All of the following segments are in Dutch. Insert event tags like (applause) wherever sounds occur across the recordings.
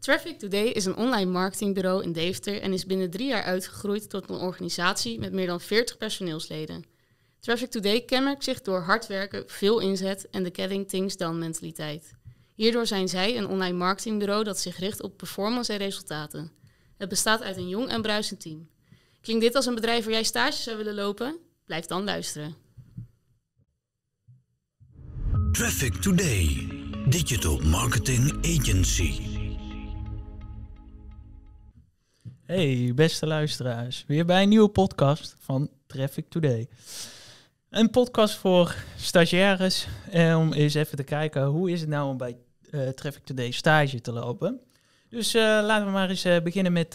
Traffic Today is een online marketingbureau in Deventer en is binnen drie jaar uitgegroeid tot een organisatie met meer dan 40 personeelsleden. Traffic Today kenmerkt zich door hard werken, veel inzet en de getting things done mentaliteit. Hierdoor zijn zij een online marketingbureau dat zich richt op performance en resultaten. Het bestaat uit een jong en bruisend team. Klinkt dit als een bedrijf waar jij stage zou willen lopen? Blijf dan luisteren. Traffic Today, Digital Marketing Agency. Hey, beste luisteraars. Weer bij een nieuwe podcast van Traffic Today. Een podcast voor stagiaires eh, om eens even te kijken hoe is het nou om bij eh, Traffic Today stage te lopen. Dus eh, laten we maar eens beginnen met,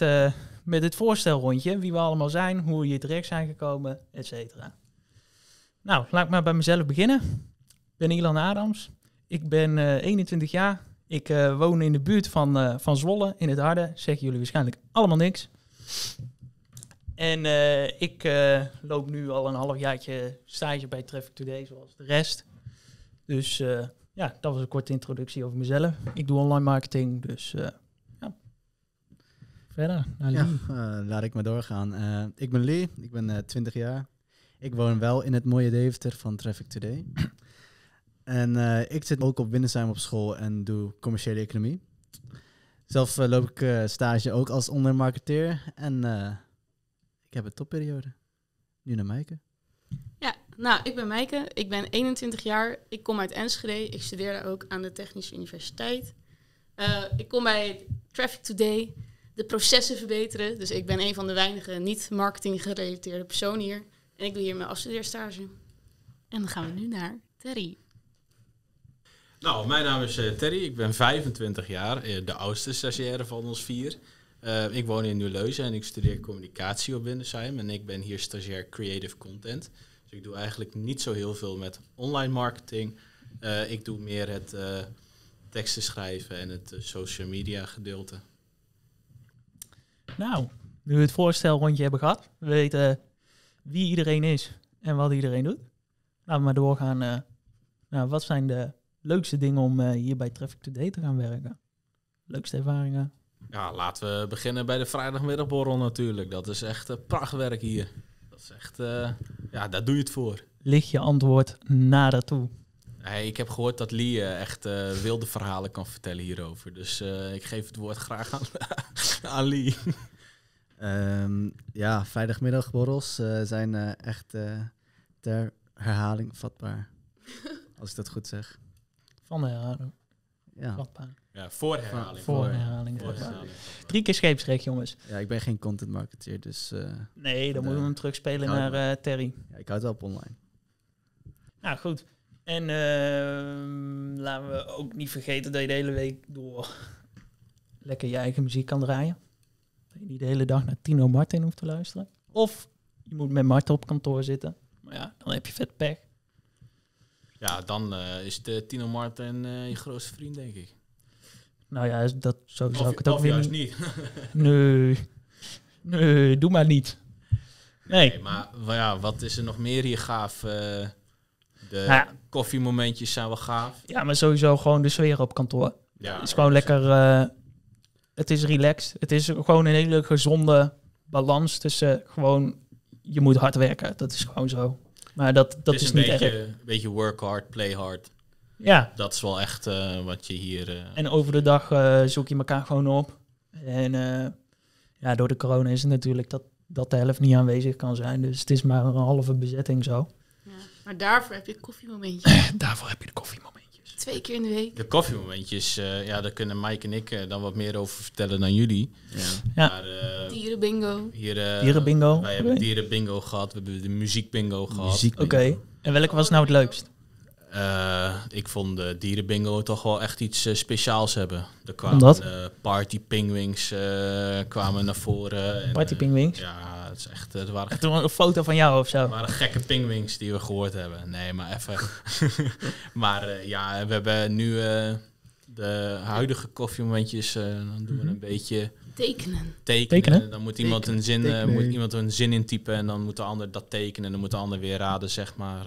met het voorstelrondje. Wie we allemaal zijn, hoe we hier terecht zijn gekomen, et cetera. Nou, laat ik maar bij mezelf beginnen. Ik ben Ilan Adams. Ik ben 21 jaar, ik eh, woon in de buurt van, eh, van Zwolle, in het Harde. Zeggen jullie waarschijnlijk allemaal niks. En eh, ik loop nu al een half jaartje stage bij Traffic Today, zoals de rest. Dus ja, dat was een korte introductie over mezelf. Ik doe online marketing, dus ja. Verder, naar Ja, laat ik maar doorgaan. ik ben Lee, ik ben 20 jaar. Ik woon wel in het mooie Deventer van Traffic Today. En eh, ik zit ook op Binnensheim op school en doe commerciële economie. Zelf eh, loop ik eh, stage ook als ondermarketeer En En ik heb een topperiode. Nu naar Meike. Ja, nou, ik ben Meike. Ik ben 21 jaar. Ik kom uit Enschede. Ik studeerde ook aan de Technische Universiteit. ik kom bij Traffic Today de processen verbeteren. Dus ik ben een van de weinige niet-marketing gerelateerde personen hier. En ik doe hier mijn afstudeerstage. En dan gaan we nu naar Terry. Nou, mijn naam is eh, Terry, ik ben 25 jaar, eh, de oudste stagiaire van ons vier. Eh, ik woon in nieuw en ik studeer communicatie op Windesheim en ik ben hier stagiair creative content. Dus ik doe eigenlijk niet zo heel veel met online marketing. ik doe meer het uh, teksten schrijven en het social media gedeelte. Nou, nu we het rondje hebben gehad, we weten wie iedereen is en wat iedereen doet. Laten we maar doorgaan nou, wat zijn de leukste dingen om eh, hier bij Traffic Today te gaan werken? Leukste ervaringen? Ja, laten we beginnen bij de vrijdagmiddagborrel natuurlijk. Dat is echt eh, prachtwerk hier. Dat is echt, eh, ja, daar doe je het voor. Ligt je antwoord nader toe? Hey, ik heb gehoord dat Lee echt wilde verhalen kan vertellen hierover. Dus ik geef het woord graag aan, (laughs) aan Lee. Ehm, ja, vrijdagmiddagborrels zijn echt ter herhaling vatbaar. (laughs) als ik dat goed zeg. Van de herhaling. Ja. Ja, voor herhaling. Voor, herhaling. Voor Drie keer scheepsrecht, jongens. Ja, ik ben geen content marketeer, dus... Eh, nee, dan moeten we hem terugspelen naar eh, Terry. Ja, ik houd wel op online. Nou, goed. En ehm, laten we ook niet vergeten dat je de hele week door (laughs) lekker je eigen muziek kan draaien. Dat je niet de hele dag naar Tino Martin hoeft te luisteren. Of je moet met Marten op kantoor zitten. Maar ja, dan heb je vet pech. Ja, dan eh, is het eh, Tino Marten eh, je grootste vriend, denk ik. Nou ja, dat sowieso zou ik het ook of juist niet. (laughs) nee. nee, doe maar niet. Nee. maar ja, wat is er nog meer hier gaaf? de nou koffiemomentjes zijn wel gaaf. Ja, maar sowieso gewoon de sfeer op kantoor. Ja, het is gewoon lekker... het is relaxed. Het is gewoon een hele gezonde balans tussen gewoon... Je moet hard werken. Dat is gewoon zo. Maar dat, dat is, niet echt... Een beetje work hard, play hard. Ja. Dat is wel echt eh, wat je hier... Eh, en over de dag eh, zoek je elkaar gewoon op. En ja, door de corona is het natuurlijk dat, dat de helft niet aanwezig kan zijn. Dus het is maar een halve bezetting zo. Ja. Maar daarvoor heb je het koffiemomentje. (coughs) daarvoor heb je de koffiemomentje. Twee keer in de week. De koffiemomentjes, eh, ja, daar kunnen Mike en ik eh, dan wat meer over vertellen dan jullie. Ja. ja. Maar, eh, dierenbingo. Hier, dierenbingo. Wij hebben dierenbingo gehad, we hebben de muziekbingo gehad. Muziek Oké, en welke was nou het leukst? ik vond de dierenbingo toch wel echt iets speciaals hebben. Er kwamen party penguins kwamen naar voren. En, penguins? ja, dat is echt... Het eh, waren en een foto van jou of zo? Het waren gekke pingwings die we gehoord hebben. Nee, maar even... (laughs) maar eh, ja, we hebben nu eh, de huidige koffiemomentjes... dan doen we mhm. een beetje... Tekenen. tekenen. Dan moet iemand, een zin, tekenen. moet iemand een zin intypen en dan moet de ander dat tekenen. En dan moet de ander weer raden, zeg maar.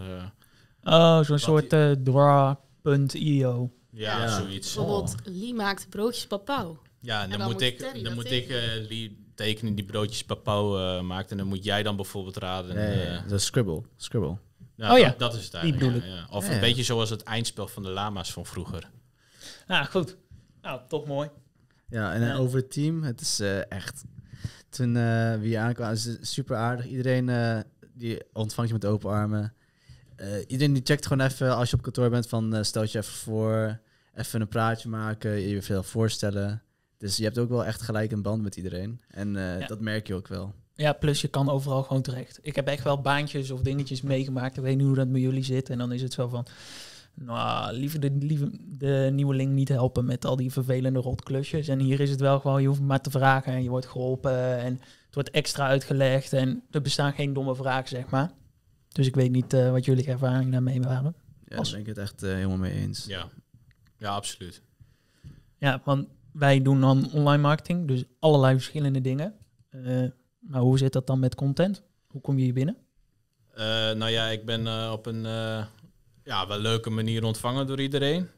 oh, zo'n soort draw.io. Ja, ja, zoiets. Bijvoorbeeld, Lee maakt broodjes papau. Ja, dan, moet, ik, dan moet ik uh, Lee tekenen die broodjes papau eh, maakt. En dan moet jij dan bijvoorbeeld raden. Nee, eh, dat is Scribble. Scribble. Nou, oh ja, dat, is het eigenlijk. ja, Of een beetje zoals het eindspel van de lama's van vroeger. Nou, goed. Nou, toch mooi. Ja, en over het team, het is eh, echt... Toen uh, we hier super aardig. Iedereen die ontvangt je met open armen. iedereen die checkt gewoon even als je op kantoor bent van stel je even voor, even een praatje maken, je veel voorstellen. Dus je hebt ook wel echt gelijk een band met iedereen. En eh, dat merk je ook wel. Ja, plus je kan overal gewoon terecht. Ik heb echt wel baantjes of dingetjes meegemaakt. Ik weet niet hoe dat met jullie zit. En dan is het zo van, nou, liever de, liever de nieuweling niet helpen met al die vervelende rotklusjes. En hier is het wel gewoon, je hoeft maar te vragen en je wordt geholpen. En het wordt extra uitgelegd en er bestaan geen domme vragen, zeg maar. Dus ik weet niet eh, wat jullie ervaringen daarmee waren. Ja, daar ben ik het echt eh, helemaal mee eens. Ja, ja absoluut. Ja, want wij doen dan online marketing, dus allerlei verschillende dingen. Eh, maar hoe zit dat dan met content? Hoe kom je hier binnen? Eh, nou ja, ik ben eh, op een ja, wel leuke manier ontvangen door iedereen.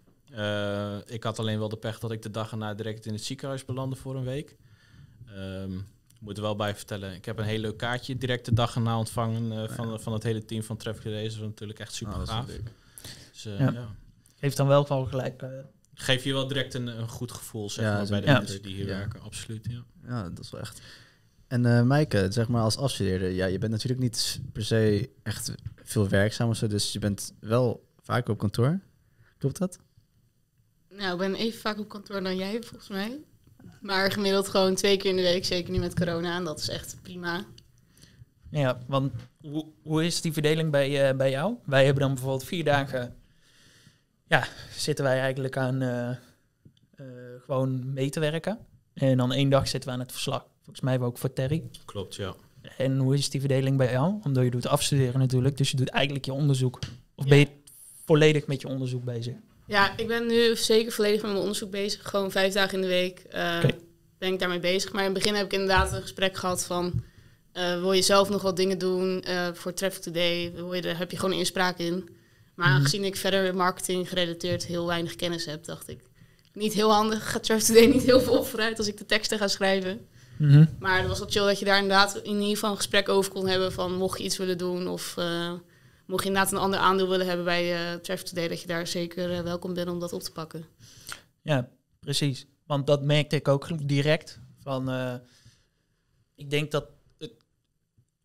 ik had alleen wel de pech dat ik de dag erna direct in het ziekenhuis belandde voor een week. Um, moet er wel bij vertellen. Ik heb een heel leuk kaartje direct de dag erna ontvangen oh van, van het hele team van Traffic Race. Dat is natuurlijk echt ah, super gaaf. Dus, ja. Heeft dan wel van gelijk geef je wel direct een, een goed gevoel zeg maar, bij de mensen die hier werken. Absoluut, ja. Ja, dat is wel echt. En uh, Maaike, zeg maar als afstudeerder, ja, je bent natuurlijk niet per se echt veel werkzaam of zo, dus je bent wel vaak op kantoor. Klopt dat? Nou, ik ben even vaak op kantoor dan jij volgens mij. Maar gemiddeld gewoon twee keer in de week, zeker nu met corona, en dat is echt prima. Ja, want hoe, hoe is die verdeling bij, eh, bij jou? Wij hebben dan bijvoorbeeld vier dagen ja, zitten wij eigenlijk aan eh, eh, gewoon mee te werken. En dan één dag zitten we aan het verslag. Volgens mij ook voor Terry. Klopt, ja. En hoe is die verdeling bij jou? Omdat je doet afstuderen natuurlijk, dus je doet eigenlijk je onderzoek. Of ben je volledig met je onderzoek bezig? Ja, ik ben nu zeker volledig met mijn onderzoek bezig. Gewoon vijf dagen in de week eh, ben ik daarmee bezig. Maar in het begin heb ik inderdaad een gesprek gehad van... wil je zelf nog wat dingen doen voor Traffic Today? Wil je, daar heb je gewoon inspraak in? Maar mhm. aangezien ik verder marketing gerelateerd heel weinig kennis heb, dacht ik, niet heel handig. Gaat Surf Today niet heel veel vooruit als ik de teksten ga schrijven. Mhm. Maar het was wel chill dat je daar inderdaad in ieder geval een gesprek over kon hebben van mocht je iets willen doen of eh, mocht je inderdaad een ander aandeel willen hebben bij uh, Today, dat je daar zeker eh, welkom bent om dat op te pakken. Ja, precies. Want dat merkte ik ook direct. Van, ik denk dat het,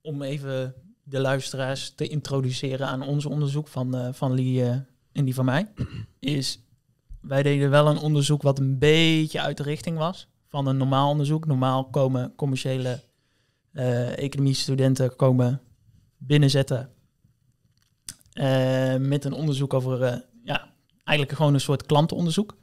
om even de luisteraars te introduceren aan ons onderzoek van, uh, van Lee eh, en die van mij, (clears throat) is wij deden wel een onderzoek wat een beetje uit de richting was van een normaal onderzoek. Normaal komen commerciële uh, studenten komen binnenzetten met een onderzoek over, ja, eigenlijk gewoon een soort klantenonderzoek.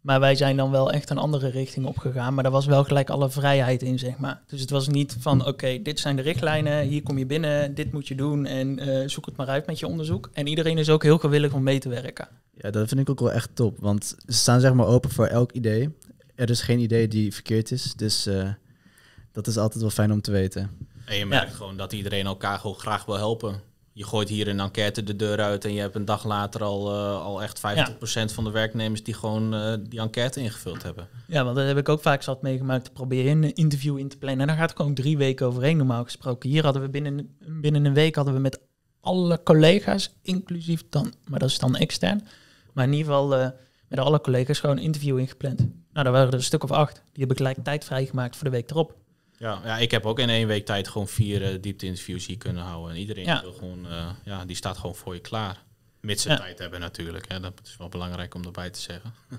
Maar wij zijn dan wel echt een andere richting opgegaan. Maar daar was wel gelijk alle vrijheid in, zeg maar. Dus het was niet van, hm. oké, dit zijn de richtlijnen, hier kom je binnen, dit moet je doen en eh, zoek het maar uit met je onderzoek. En iedereen is ook heel gewillig om mee te werken. Ja, dat vind ik ook wel echt top, want ze staan zeg maar open voor elk idee. Er is geen idee die verkeerd is, dus eh, dat is altijd wel fijn om te weten. En je merkt gewoon dat iedereen elkaar gewoon graag wil helpen je gooit hier een enquête de deur uit en je hebt een dag later al, eh, al echt 50% van de werknemers die gewoon eh, die enquête ingevuld hebben. Ja, want dat heb ik ook vaak zat meegemaakt. te proberen een interview in te plannen. En daar gaat het gewoon drie weken overheen normaal gesproken. Hier hadden we binnen, binnen een week hadden we met alle collega's, inclusief dan, maar dat is dan extern. Maar in ieder geval eh, met alle collega's gewoon een interview ingepland. Nou, daar waren er een stuk of acht. Die hebben gelijk tijd vrijgemaakt voor de week erop. Ja, ja, ik heb ook in één week tijd gewoon vier uh, diepte-interviews hier kunnen houden. En iedereen ja. wil gewoon, eh, ja, die staat gewoon voor je klaar. Mits ze tijd hebben natuurlijk. Hè. Dat is wel belangrijk om erbij te zeggen. (laughs)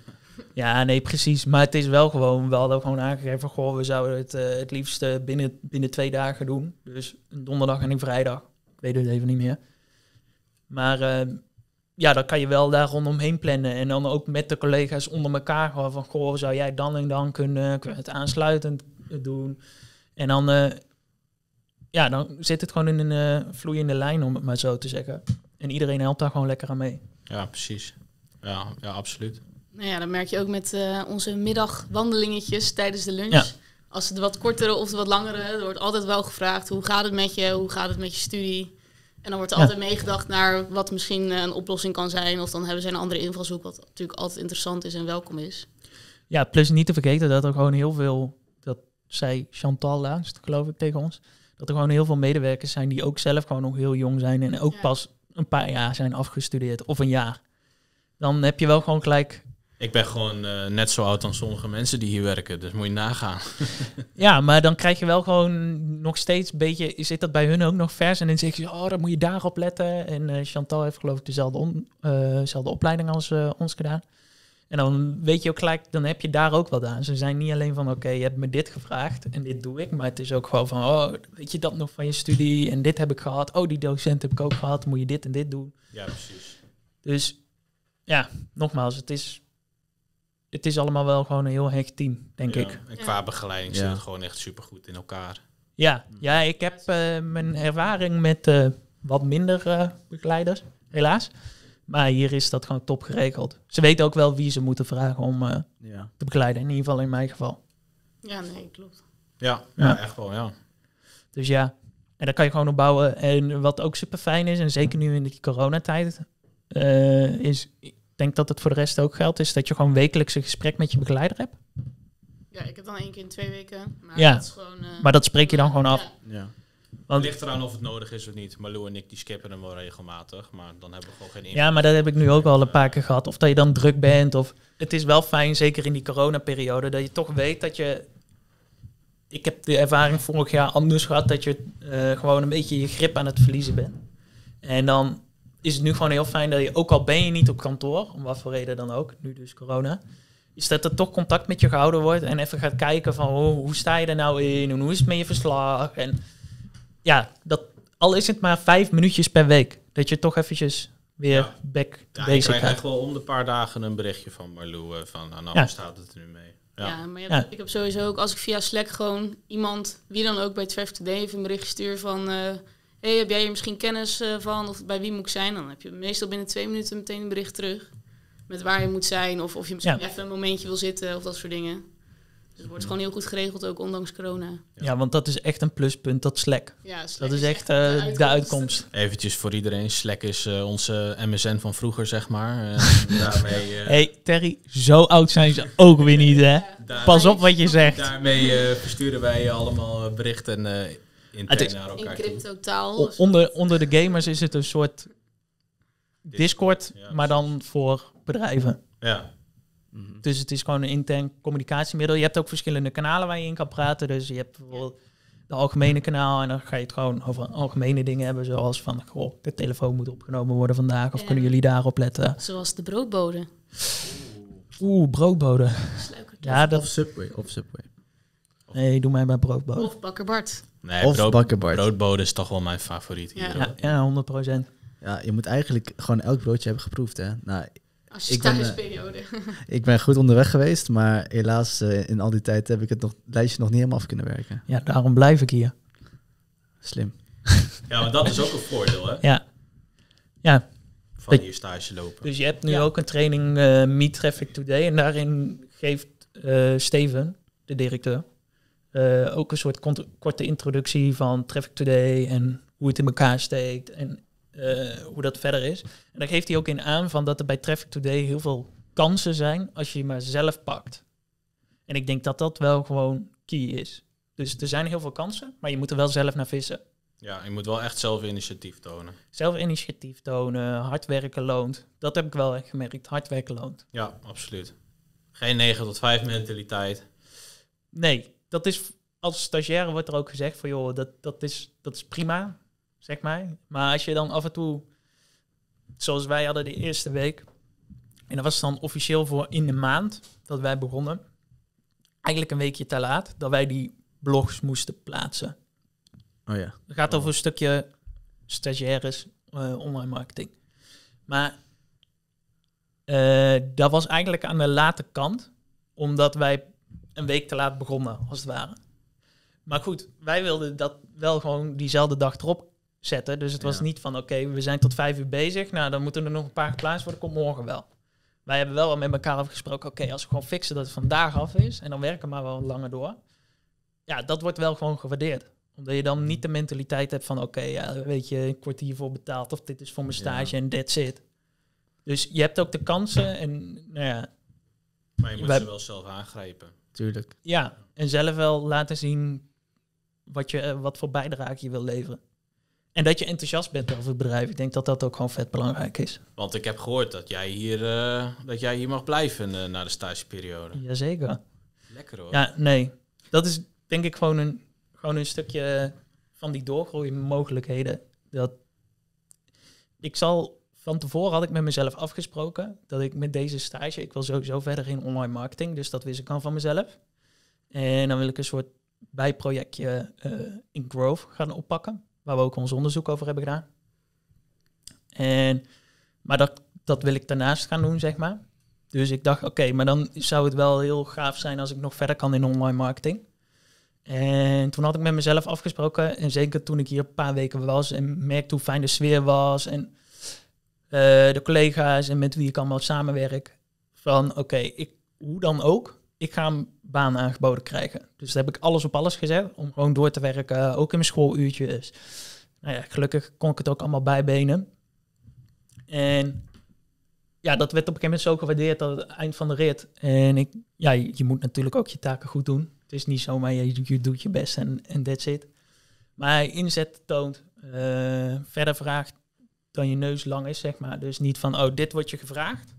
Ja, nee, precies. Maar het is wel gewoon, we hadden gewoon aangegeven, goh, we zouden het eh, het liefst binnen, binnen twee dagen doen. Dus een donderdag en een vrijdag. Ik weet het even niet meer. Maar ehm, ja, dan kan je wel daar rondomheen plannen. En dan ook met de collega's onder elkaar gewoon van, goh, zou jij dan en dan kunnen, kunnen het aansluitend doen? En dan, eh, ja, dan zit het gewoon in een eh, vloeiende lijn, om het maar zo te zeggen. En iedereen helpt daar gewoon lekker aan mee. Ja, precies. Ja, ja absoluut. Nou ja, dat merk je ook met uh, onze middagwandelingetjes tijdens de lunch. Als het wat kortere of wat langere, er wordt altijd wel gevraagd: hoe gaat het met je? Hoe gaat het met je studie? En dan wordt er altijd meegedacht naar wat misschien een oplossing kan zijn. Of dan hebben ze een andere invalshoek, wat natuurlijk altijd interessant is en welkom is. Ja, plus niet te vergeten dat er gewoon heel veel zei Chantal laatst, geloof ik, tegen ons. Dat er gewoon heel veel medewerkers zijn die ook zelf gewoon nog heel jong zijn en ook pas een paar jaar zijn afgestudeerd of een jaar. Dan heb je wel gewoon gelijk. Ik ben gewoon eh, net zo oud als sommige mensen die hier werken, dus moet je nagaan. (laughs) ja, maar dan krijg je wel gewoon nog steeds een beetje, zit dat bij hun ook nog vers? En dan zeg je, oh, dan moet je daarop letten. En eh, Chantal heeft geloof ik dezelfde, eh, dezelfde opleiding als ons gedaan. En dan weet je ook gelijk, dan heb je daar ook wat aan. Ze zijn niet alleen van, oké, je hebt me dit gevraagd en dit doe ik. Maar het is ook gewoon van, oh, weet je dat nog van je studie en dit heb ik gehad. Oh, die docent heb ik ook gehad, moet je dit en dit doen. Ja, precies. Dus ja, nogmaals, het is, het is allemaal wel gewoon een heel hecht team, denk ik. En qua begeleiding zit het gewoon echt supergoed in elkaar. Ja, ja ik heb eh, mijn ervaring met eh, wat minder eh, begeleiders, helaas. Maar hier is dat gewoon top geregeld. Ze weten ook wel wie ze moeten vragen om eh, ja. te begeleiden. In ieder geval in mijn geval. Ja, nee, klopt. Ja, ja, ja. echt wel, ja. Dus ja, en dan kan je gewoon op bouwen. En wat ook super fijn is, en zeker nu in de coronatijd, uh, is, ik denk dat het voor de rest ook geldt, is dat je gewoon wekelijks een gesprek met je begeleider hebt. Ja, ik heb dan één keer in twee weken. Maar ja, dat is gewoon, eh, maar dat spreek je dan gewoon af. Ja. Want, het ligt eraan of het nodig is of niet. Maar Lou en ik die skippen hem wel regelmatig. Maar dan hebben we gewoon geen invloed. Ja, maar dat heb ik nu ook al een paar keer gehad. Of dat je dan druk bent. Of het is wel fijn, zeker in die coronaperiode, dat je toch weet dat je. Ik heb de ervaring vorig jaar anders gehad dat je eh, gewoon een beetje je grip aan het verliezen bent. En dan is het nu gewoon heel fijn dat je, ook al ben je niet op kantoor, om wat voor reden dan ook, nu dus corona, is dat er toch contact met je gehouden wordt en even gaat kijken van oh, hoe sta je er nou in en hoe is het met je verslag. En ja, dat, al is het maar vijf minuutjes per week. Dat je toch eventjes weer ja. back ja, bezig krijg echt wel om de paar dagen een berichtje van Marlou eh, van nou, nou staat het er nu mee. Ja, ja maar ik heb sowieso ook als ik via Slack gewoon iemand, wie dan ook bij Traffic Today, even een bericht stuur van... Uh, hey, heb jij hier misschien kennis eh, van of bij wie moet ik zijn? Dan heb je meestal binnen twee minuten meteen een bericht terug. Met waar je moet zijn of of je misschien even een momentje wil zitten of dat soort dingen het wordt gewoon heel goed geregeld, ook ondanks corona. Ja, want dat is echt een pluspunt, dat Slack. Ja, Slack dat is echt, eh, de, uitkomst. de, Eventjes voor iedereen, Slack is eh, onze MSN van vroeger, zeg maar. Uh, (laughs) daarmee, hey, Terry, zo oud zijn ze ook weer niet, hè? Pas op wat je zegt. Daarmee versturen wij allemaal berichten in naar elkaar In crypto-taal. Dus- onder, onder de gamers is het een soort Discord, maar dan voor bedrijven. Ja, Mhm. Dus het is gewoon een intern communicatiemiddel. Je hebt ook verschillende kanalen waar je in kan praten. Dus je hebt bijvoorbeeld de algemene kanaal en dan ga je het gewoon over algemene dingen hebben. Zoals van, goh, de telefoon moet opgenomen worden vandaag. Of kunnen jullie daarop letten? Zoals de broodbode. Oeh, broodbode. Ja, dat... Of Subway. Of Subway. nee, doe mij bij broodbode. Of Bakker Bart. Nee, of Bart. Broodbode is toch wel mijn favoriet. Ja, hier, ja, ja 100%. Ja, je moet eigenlijk gewoon elk broodje hebben geproefd, hè. Nou, Oh, ik Ben, eh, (laughs) ik ben goed onderweg geweest, maar helaas eh, in al die tijd heb ik het, nog, lijstje nog niet helemaal af kunnen werken. Ja, daarom blijf ik hier. Slim. Ja, maar dat is ook een voordeel, hè? Ja. Ja. Van je stage lopen. Dus je hebt nu ook een training uh, Meet Traffic Today en daarin geeft Steven, de directeur, ook een soort korte introductie van Traffic Today en hoe het in elkaar steekt en eh, hoe dat verder is. En daar geeft hij ook in aan van dat er bij Traffic Today heel veel kansen zijn als je je maar zelf pakt. En ik denk dat dat wel gewoon key is. Dus er zijn heel veel kansen, maar je moet er wel zelf naar vissen. Ja, je moet wel echt zelf initiatief tonen. Zelf initiatief tonen, hard werken loont. Dat heb ik wel echt gemerkt, hard werken loont. Ja, absoluut. Geen 9 tot 5 mentaliteit. Nee, dat is als stagiair wordt er ook gezegd van joh, dat, dat, is, dat is prima zeg maar. Maar als je dan af en toe, zoals wij hadden de eerste week, en dat was dan officieel voor in de maand dat wij begonnen, eigenlijk een weekje te laat, dat wij die blogs moesten plaatsen. Oh ja. Het gaat over een stukje stagiaires eh, online marketing. Maar eh, dat was eigenlijk aan de late kant, omdat wij een week te laat begonnen, als het ware. Maar goed, wij wilden dat wel gewoon diezelfde dag erop zetten. Dus het was niet van oké, we zijn tot vijf uur bezig. Nou, dan moeten er nog een paar geplaatst worden. Komt morgen wel. Wij hebben wel al met elkaar afgesproken. Oké, als we gewoon fixen dat het vandaag af is. En dan werken we maar wel langer door. Ja, dat wordt wel gewoon gewaardeerd. Omdat je dan mm. niet de mentaliteit hebt van oké, ja, weet je, een kwartier voor betaald. Of dit is voor mijn stage en that's it. Dus je hebt ook de kansen en nou ja. Maar je moet ze wel zelf aangrijpen. Tuurlijk. Ja, en zelf wel laten zien wat, je, eh, wat voor bijdrage je wil leveren. En dat je enthousiast bent over het bedrijf. Ik denk dat dat ook gewoon vet belangrijk is. Want ik heb gehoord dat jij hier, eh, dat jij hier mag blijven uh, na de stageperiode. Jazeker. Lekker hoor. Ja, nee. Dat is denk ik gewoon een, gewoon een stukje van die doorgroeimogelijkheden. Dat ik zal van tevoren had ik met mezelf afgesproken dat ik met deze stage, ik wil sowieso verder in online marketing, dus dat wist ik al van mezelf. En dan wil ik een soort bijprojectje uh, in Growth gaan oppakken waar we ook ons onderzoek over hebben gedaan. En, maar dat, dat wil ik daarnaast gaan doen, zeg maar. Dus ik dacht, oké, maar dan zou het wel heel gaaf zijn als ik nog verder kan in online marketing. En toen had ik met mezelf afgesproken, en zeker toen ik hier een paar weken was en merkte hoe fijn de sfeer was en eh, de collega's en met wie ik allemaal samenwerk, van oké, ik hoe dan ook, ik ga een baan aangeboden krijgen. Dus daar heb ik alles op alles gezet om gewoon door te werken, ook in mijn schooluurtjes. Nou ja, gelukkig kon ik het ook allemaal bijbenen. En ja, dat werd op een gegeven moment zo gewaardeerd aan het eind van de rit. En ik, ja, je moet natuurlijk ook je taken goed doen. Het is niet zomaar je, je doet je best en dat that's it. Maar inzet toont, eh, verder vraagt dan je neus lang is, zeg maar. Dus niet van, oh, dit wordt je gevraagd.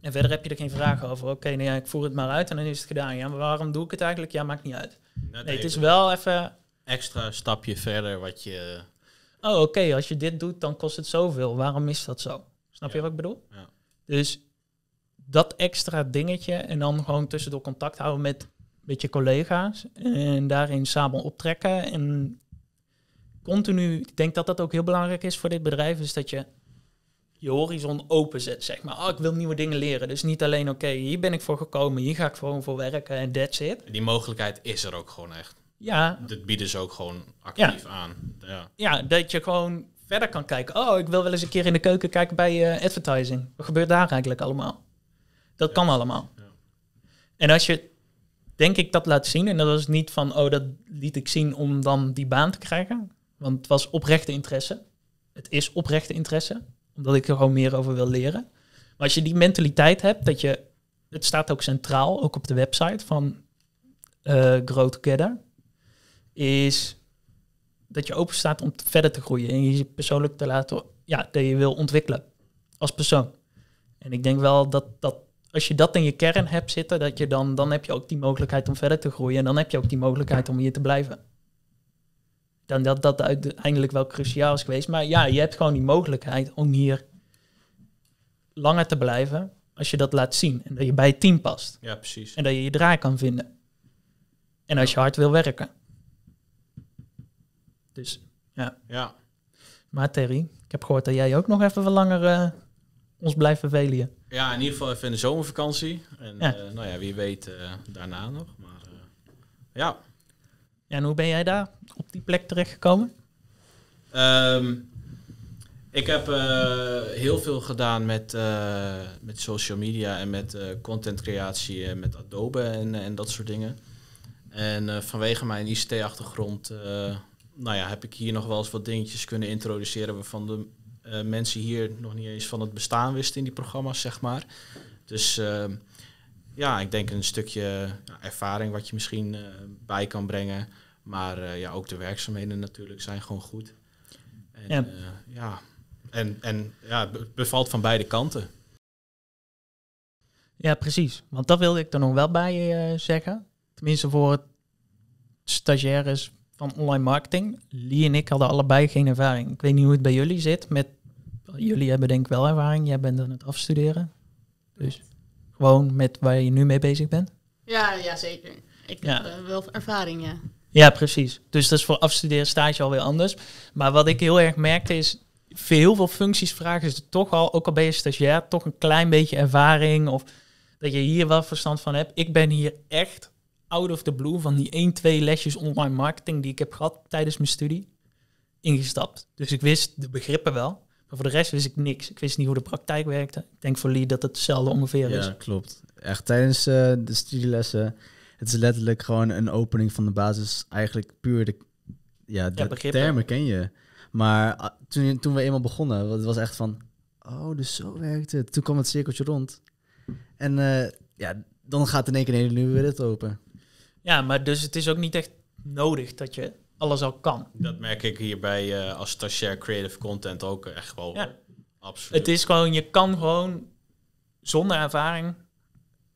En verder heb je er geen vragen over. Oké, okay, nou ja, ik voer het maar uit en dan is het gedaan. Ja, maar waarom doe ik het eigenlijk? Ja, maakt niet uit. Nou, nee, het is wel even... Extra stapje verder wat je... Oh, oké, als je dit doet, dan kost het zoveel. Waarom is dat zo? Snap je wat ik bedoel? Ja. Dus dat extra dingetje en dan gewoon tussendoor contact houden met, met je collega's. En daarin samen optrekken. En continu, ik denk dat dat ook heel belangrijk is voor dit bedrijf, is dat je je horizon openzet, zeg maar. Oh, ik wil nieuwe dingen leren. Dus niet alleen, oké, hier ben ik voor gekomen, hier ga ik gewoon voor werken en that's it. Die mogelijkheid is er ook gewoon echt. Ja. Dat bieden ze ook gewoon actief aan. Ja. ja, dat je gewoon verder kan kijken. Oh, ik wil wel eens een keer in de keuken kijken bij uh, advertising. Wat gebeurt daar eigenlijk allemaal? Dat kan allemaal. Ja. En als je, denk ik, dat laat zien, en dat was niet van, oh, dat liet ik zien om dan die baan te krijgen, want het was oprechte interesse. Het is oprechte interesse omdat ik er gewoon meer over wil leren. Maar als je die mentaliteit hebt, dat je, het staat ook centraal, ook op de website van uh, Grow Together, is dat je open staat om verder te groeien en je persoonlijk te laten, ja, dat je wil ontwikkelen als persoon. En ik denk wel dat, dat als je dat in je kern hebt zitten, dat je dan, dan heb je ook die mogelijkheid om verder te groeien en dan heb je ook die mogelijkheid om hier te blijven dan dat dat uiteindelijk wel cruciaal is geweest. Maar ja, je hebt gewoon die mogelijkheid om hier langer te blijven als je dat laat zien. En dat je bij het team past. Ja, precies. En dat je je draai kan vinden. En als je hard wil werken. Dus, ja. Ja. Maar Terry, ik heb gehoord dat jij ook nog even wat langer eh, ons blijft vervelen. Ja, in ieder geval even in de zomervakantie. En eh, nou ja, wie weet eh, daarna nog. Maar ja, ja, en hoe ben jij daar op die plek terechtgekomen? Um, ik heb eh, heel veel gedaan met, eh, met social media en met eh, content creatie en met Adobe en, en dat soort dingen. En vanwege mijn ICT-achtergrond nou ja, heb ik hier nog wel eens wat dingetjes kunnen introduceren waarvan de mensen hier nog niet eens van het bestaan wisten in die programma's, zeg maar. Dus ehm, ja, ik denk een stukje ervaring wat je misschien eh, bij kan brengen. Maar eh, ja, ook de werkzaamheden natuurlijk zijn gewoon goed. En, ja. Eh, ja. En, en ja, het bevalt van beide kanten. Ja, precies. Want dat wilde ik er nog wel bij uh, zeggen. Tenminste voor het stagiaires van online marketing. Lee en ik hadden allebei geen ervaring. Ik weet niet hoe het bij jullie zit. Met, jullie hebben denk ik wel ervaring. Jij bent aan het afstuderen. Dus. Gewoon met waar je nu mee bezig bent? Ja, ja zeker. Ik heb eh, wel ervaring, ja. Ja, precies. Dus dat is voor afstuderen stage alweer anders. Maar wat ik heel erg merkte is, voor heel veel functies vragen ze toch al, ook al ben je toch een klein beetje ervaring of dat je hier wel verstand van hebt. Ik ben hier echt out of the blue van die 1, 2 lesjes online marketing die ik heb gehad tijdens mijn studie ingestapt. Dus ik wist de begrippen wel, maar voor de rest wist ik niks. Ik wist niet hoe de praktijk werkte. Ik denk voor Lee dat het hetzelfde ongeveer is. Ja, klopt. Echt tijdens eh, de studielessen. Het is letterlijk gewoon een opening van de basis. Eigenlijk puur de, ja, de termen ken je. Maar ah, toen, toen we eenmaal begonnen, het was echt van... Oh, dus zo werkte. het. Toen kwam het cirkeltje rond. En eh, ja, dan gaat in één keer een hele nieuwe wereld open. Ja, maar dus het is ook niet echt nodig dat je alles al kan. Dat merk ik hierbij eh, als stagiair creative content ook echt wel. Ja. Absoluut. Het is gewoon, je kan gewoon zonder ervaring,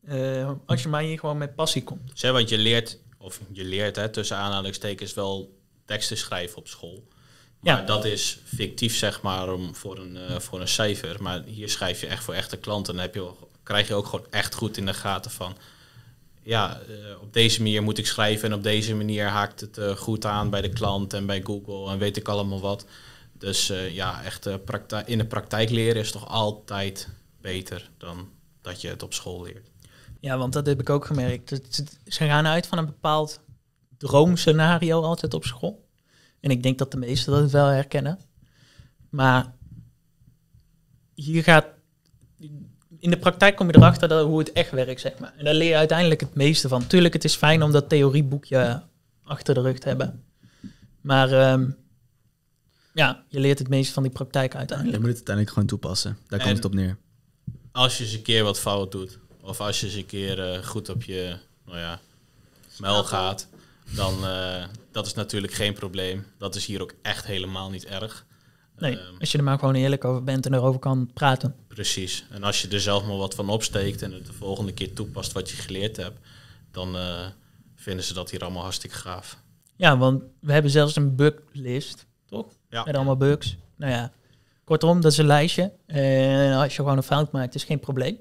eh, als je maar hier gewoon met passie komt. Zeg, want je leert, of je leert hè, tussen aanhalingstekens wel teksten schrijven op school. Maar ja. dat is fictief, zeg maar, om, voor, een, eh, voor een cijfer. Maar hier schrijf je echt voor echte klanten. Dan heb je, krijg je ook gewoon echt goed in de gaten van ja, eh, op deze manier moet ik schrijven en op deze manier haakt het eh, goed aan bij de klant en bij Google en weet ik allemaal wat. Dus eh, ja, echt in de praktijk leren is toch altijd beter dan dat je het op school leert. Ja, want dat heb ik ook gemerkt. Ze gaan uit van een bepaald droomscenario altijd op school. En ik denk dat de meesten dat wel herkennen. Maar hier gaat in de praktijk kom je erachter dat, hoe het echt werkt, zeg maar. En daar leer je uiteindelijk het meeste van. Tuurlijk, het is fijn om dat theorieboekje achter de rug te hebben. Maar ehm, ja, je leert het meeste van die praktijk uiteindelijk. Je moet het uiteindelijk gewoon toepassen. Daar komt het op neer. Als je eens een keer wat fout doet, of als je eens een keer eh, goed op je nou ja, mel gaat, dan uh, dat is natuurlijk geen probleem. Dat is hier ook echt helemaal niet erg. Nee, ehm, als je er maar gewoon eerlijk over bent en erover kan praten. Precies. En als je er zelf maar wat van opsteekt en het de volgende keer toepast wat je geleerd hebt, dan eh, vinden ze dat hier allemaal hartstikke gaaf. Ja, want we hebben zelfs een buglist, toch? Met allemaal bugs. Nou ja, kortom, dat is een lijstje. En als je gewoon een fout maakt, is geen probleem.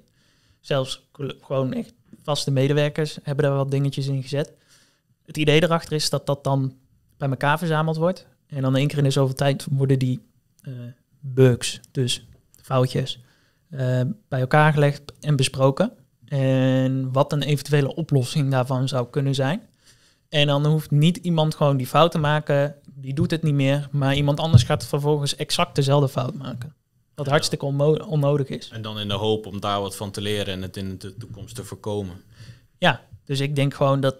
Zelfs gewoon echt vaste medewerkers hebben daar wat dingetjes in gezet. Het idee erachter is dat dat dan bij elkaar verzameld wordt. En dan één keer in de zoveel tijd worden die eh, bugs, dus foutjes, eh, bij elkaar gelegd en besproken. En wat een eventuele oplossing daarvan zou kunnen zijn. En dan hoeft niet iemand gewoon die fout te maken, die doet het niet meer, maar iemand anders gaat vervolgens exact dezelfde fout maken. Wat hartstikke onnodig is. En dan in de hoop om daar wat van te leren en het in de toekomst te voorkomen. Ja, dus ik denk gewoon dat.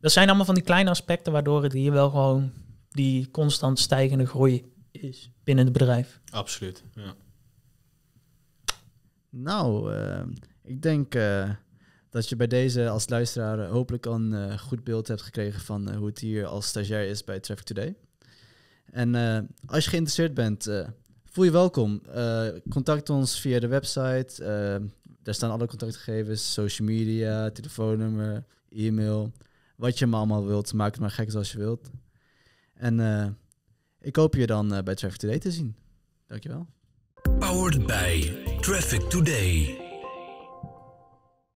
Dat zijn allemaal van die kleine aspecten waardoor het hier wel gewoon die constant stijgende groei is binnen het bedrijf. Absoluut, ja. Nou, eh, ik denk eh, dat je bij deze als luisteraar hopelijk al een eh, goed beeld hebt gekregen van hoe het hier als stagiair is bij Traffic Today. En als je geïnteresseerd bent, voel je welkom. contact ons via de website. daar staan alle contactgegevens, social media, telefoonnummer, e-mail. Wat je maar allemaal wilt. Maak het maar gek als je wilt. En ik hoop je dan eh, bij Traffic Today te zien. Dankjewel. Powered by Traffic Today.